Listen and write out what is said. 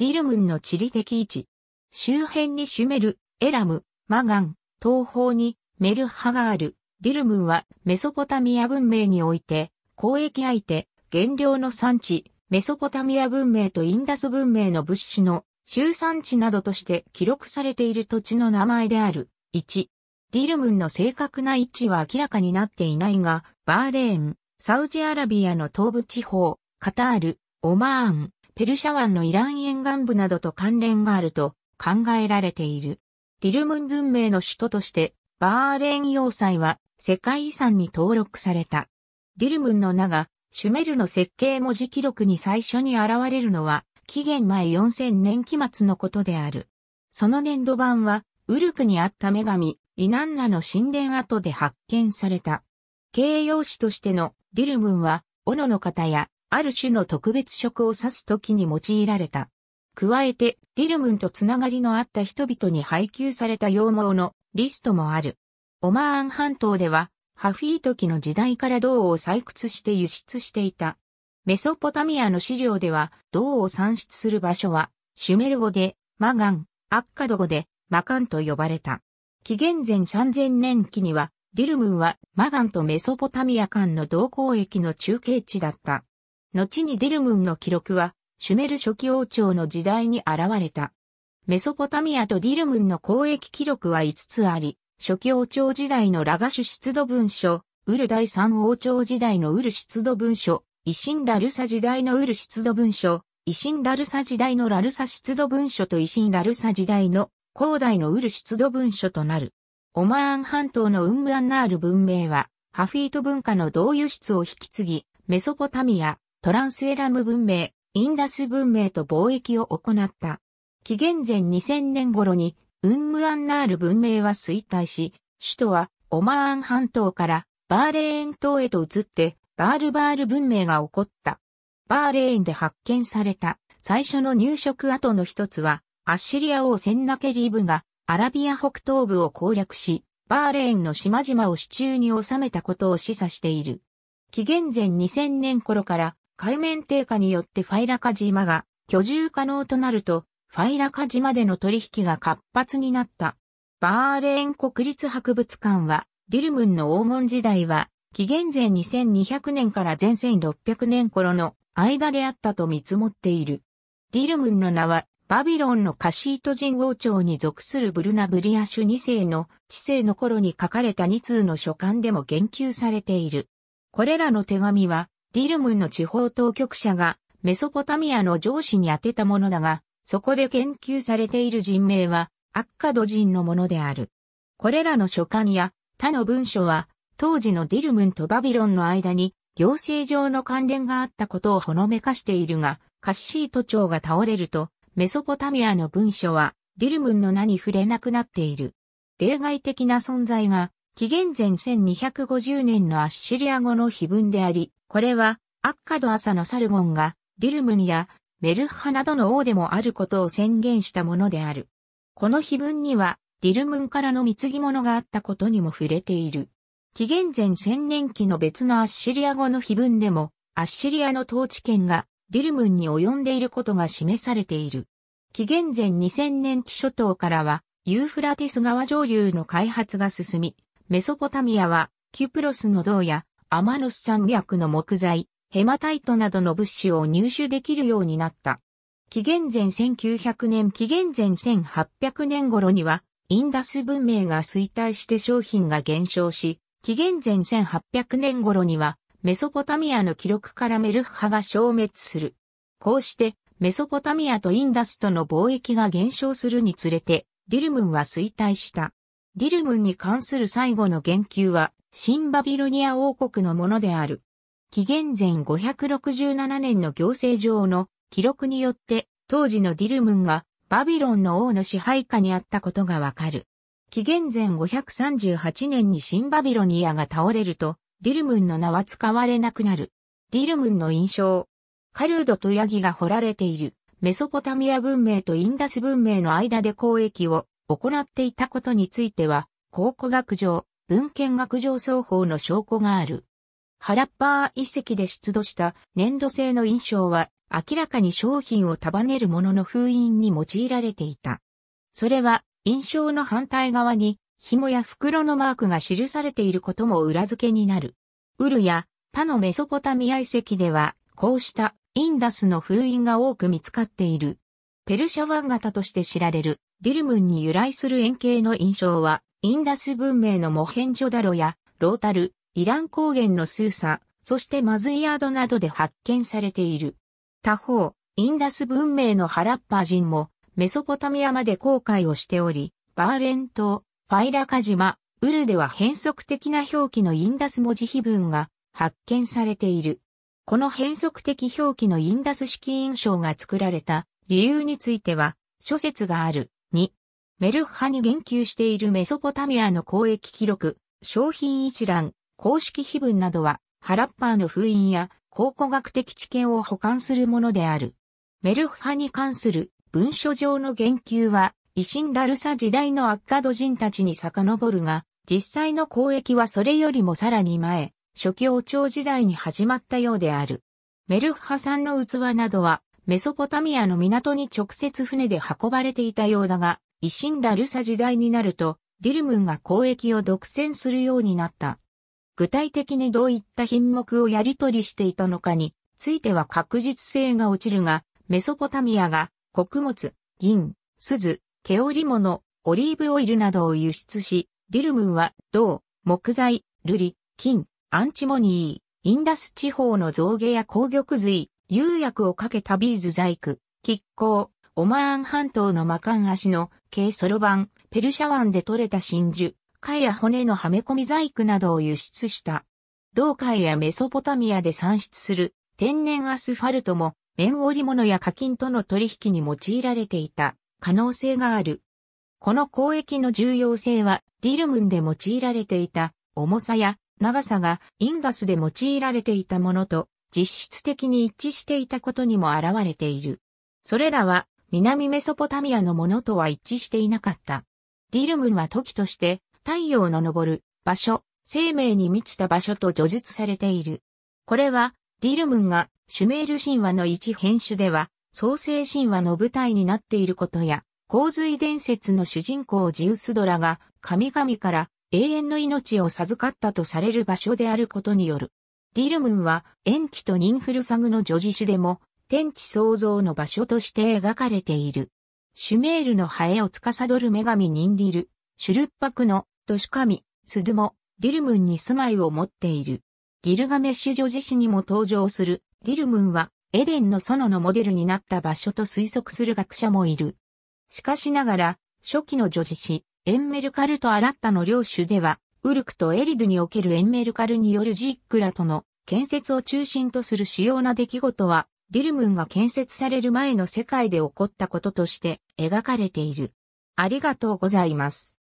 ディルムンの地理的位置。周辺にシュメル、エラム、マガン、東方にメルハがある。ディルムンはメソポタミア文明において、交易相手、原料の産地、メソポタミア文明とインダス文明の物資の集産地などとして記録されている土地の名前である。1。ディルムンの正確な位置は明らかになっていないが、バーレーン、サウジアラビアの東部地方、カタール、オマーン、ペルシャ湾のイラン沿岸部などと関連があると考えられている。ディルムン文明の首都として、バーレーン要塞は世界遺産に登録された。ディルムンの名が、シュメルの設計文字記録に最初に現れるのは、紀元前4000年期末のことである。その年度版は、ウルクにあった女神、イナンラの神殿跡で発見された。形容詞としてのディルムンは、斧の型やある種の特別職を指す時に用いられた。加えて、ディルムンとつながりのあった人々に配給された羊毛のリストもある。オマーン半島では、ハフィート期の時代から銅を採掘して輸出していた。メソポタミアの資料では、銅を産出する場所は、シュメル語で、マガン、アッカド語で、マカンと呼ばれた。紀元前3000年期には、ディルムンはマガンとメソポタミア間の銅交易の中継地だった。後にディルムンの記録は、シュメル初期王朝の時代に現れた。メソポタミアとディルムンの交易記録は5つあり、初期王朝時代のラガシュ出土文書、ウル第三王朝時代のウル出土文書、イシンラルサ時代のウル出土文書、イシンラルサ時代のラルサ出土文書とイシンラルサ時代の高代のウル出土文書となる。オマーン半島のウンムアンナール文明は、ハフィート文化の同輸出を引き継ぎ、メソポタミア、トランスエラム文明、インダス文明と貿易を行った。紀元前2000年頃に、ウンムアンナール文明は衰退し、首都はオマーン半島からバーレーン島へと移って、バールバール文明が起こった。バーレーンで発見された最初の入植跡の一つは、アッシリア王センナケリーブがアラビア北東部を攻略し、バーレーンの島々を手中に収めたことを示唆している。紀元前2000年頃から海面低下によってファイラカ島が居住可能となると、ファイラカ島での取引が活発になった。バーレーン国立博物館は、ディルムンの黄金時代は、紀元前2200年から前1600年頃の間であったと見積もっている。ディルムンの名は、バビロンのカシート人王朝に属するブルナブリアシュ2世の知性の頃に書かれた2通の書簡でも言及されている。これらの手紙はディルムンの地方当局者がメソポタミアの上司に宛てたものだが、そこで研究されている人名はアッカド人のものである。これらの書簡や他の文書は当時のディルムンとバビロンの間に行政上の関連があったことをほのめかしているが、カッシート朝が倒れるとメソポタミアの文書はディルムンの名に触れなくなっている。例外的な存在が紀元前1250年のアッシリア語の碑文であり、これは、アッカド朝のサルゴンが、ディルムニやメルハなどの王でもあることを宣言したものである。この碑文には、ディルムンからの貢ぎ物があったことにも触れている。紀元前千年期の別のアッシリア語の碑文でも、アッシリアの統治権がディルムンに及んでいることが示されている。紀元前2000年期初頭からは、ユーフラテス川上流の開発が進み、メソポタミアはキュプロスの銅やアマヌス山脈の木材、ヘマタイトなどの物資を入手できるようになった。紀元前1900年紀元前1800年頃には、インダス文明が衰退して商品が減少し、紀元前1800年頃には、メソポタミアの記録からメルフ派が消滅する。こうして、メソポタミアとインダスとの貿易が減少するにつれて、ディルムンは衰退した。ディルムンに関する最後の言及は、新バビルニア王国のものである。紀元前567年の行政上の記録によって、当時のディルムンがバビロンの王の支配下にあったことがわかる。紀元前538年に新バビロニアが倒れると、ディルムンの名は使われなくなる。ディルムンの印象。カルードとヤギが掘られている、メソポタミア文明とインダス文明の間で交易を行っていたことについては、考古学上、文献学上奏法の証拠がある。ハラッパー遺跡で出土した粘土製の印象は明らかに商品を束ねるものの封印に用いられていた。それは印象の反対側に紐や袋のマークが記されていることも裏付けになる。ウルや他のメソポタミア遺跡ではこうしたインダスの封印が多く見つかっている。ペルシャ湾型として知られるディルムンに由来する円形の印象はインダス文明のモヘンジョダロやロータル、イラン高原のスーサ、そしてマズイヤードなどで発見されている。他方、インダス文明のハラッパー人もメソポタミアまで航海をしており、バーレン島、ファイラカ島、ウルでは変則的な表記のインダス文字碑文が発見されている。この変則的表記のインダス式印象が作られた理由については諸説がある。2、メルハに言及しているメソポタミアの交易記録、商品一覧、公式碑文などは、ハラッパーの封印や考古学的知見を保管するものである。メルハに関する文書上の言及は、維新ラルサ時代のアッカド人たちに遡るが、実際の交易はそれよりもさらに前、初期王朝時代に始まったようである。メルハさんの器などは、メソポタミアの港に直接船で運ばれていたようだが、維新らルサ時代になると、ディルムンが交易を独占するようになった。具体的にどういった品目をやり取りしていたのかについては確実性が落ちるが、メソポタミアが穀物、銀、鈴、毛織物、オリーブオイルなどを輸出し、ディルムンは銅、木材、瑠璃、金、アンチモニー、インダス地方の造毛や鉱玉髄、釉薬をかけたビーズ細工、亀甲、オマーン半島のマカン足の軽ソロバン、ペルシャ湾で採れた真珠、貝や骨のはめ込み細工などを輸出した。同海やメソポタミアで産出する天然アスファルトも綿織物や課金との取引に用いられていた可能性がある。この交易の重要性はディルムンで用いられていた重さや長さがインダスで用いられていたものと実質的に一致していたことにも現れている。それらは南メソポタミアのものとは一致していなかった。ディルムンは時として太陽の昇る場所、生命に満ちた場所と叙述されている。これはディルムンがシュメール神話の一編集では創世神話の舞台になっていることや、洪水伝説の主人公ジウスドラが神々から永遠の命を授かったとされる場所であることによる。ディルムンは、延期とニンフルサグの叙事詩でも、天地創造の場所として描かれている。シュメールのハエを司る女神ニンリル、シュルッパクの、ドシュカミ、スドモ、ディルムンに住まいを持っている。ギルガメッシュ女子史にも登場する、ディルムンは、エデンの園のモデルになった場所と推測する学者もいる。しかしながら、初期の女子史、エンメルカルとアラッタの領主では、ウルクとエリドにおけるエンメルカルによるジークラとの建設を中心とする主要な出来事はディルムンが建設される前の世界で起こったこととして描かれている。ありがとうございます。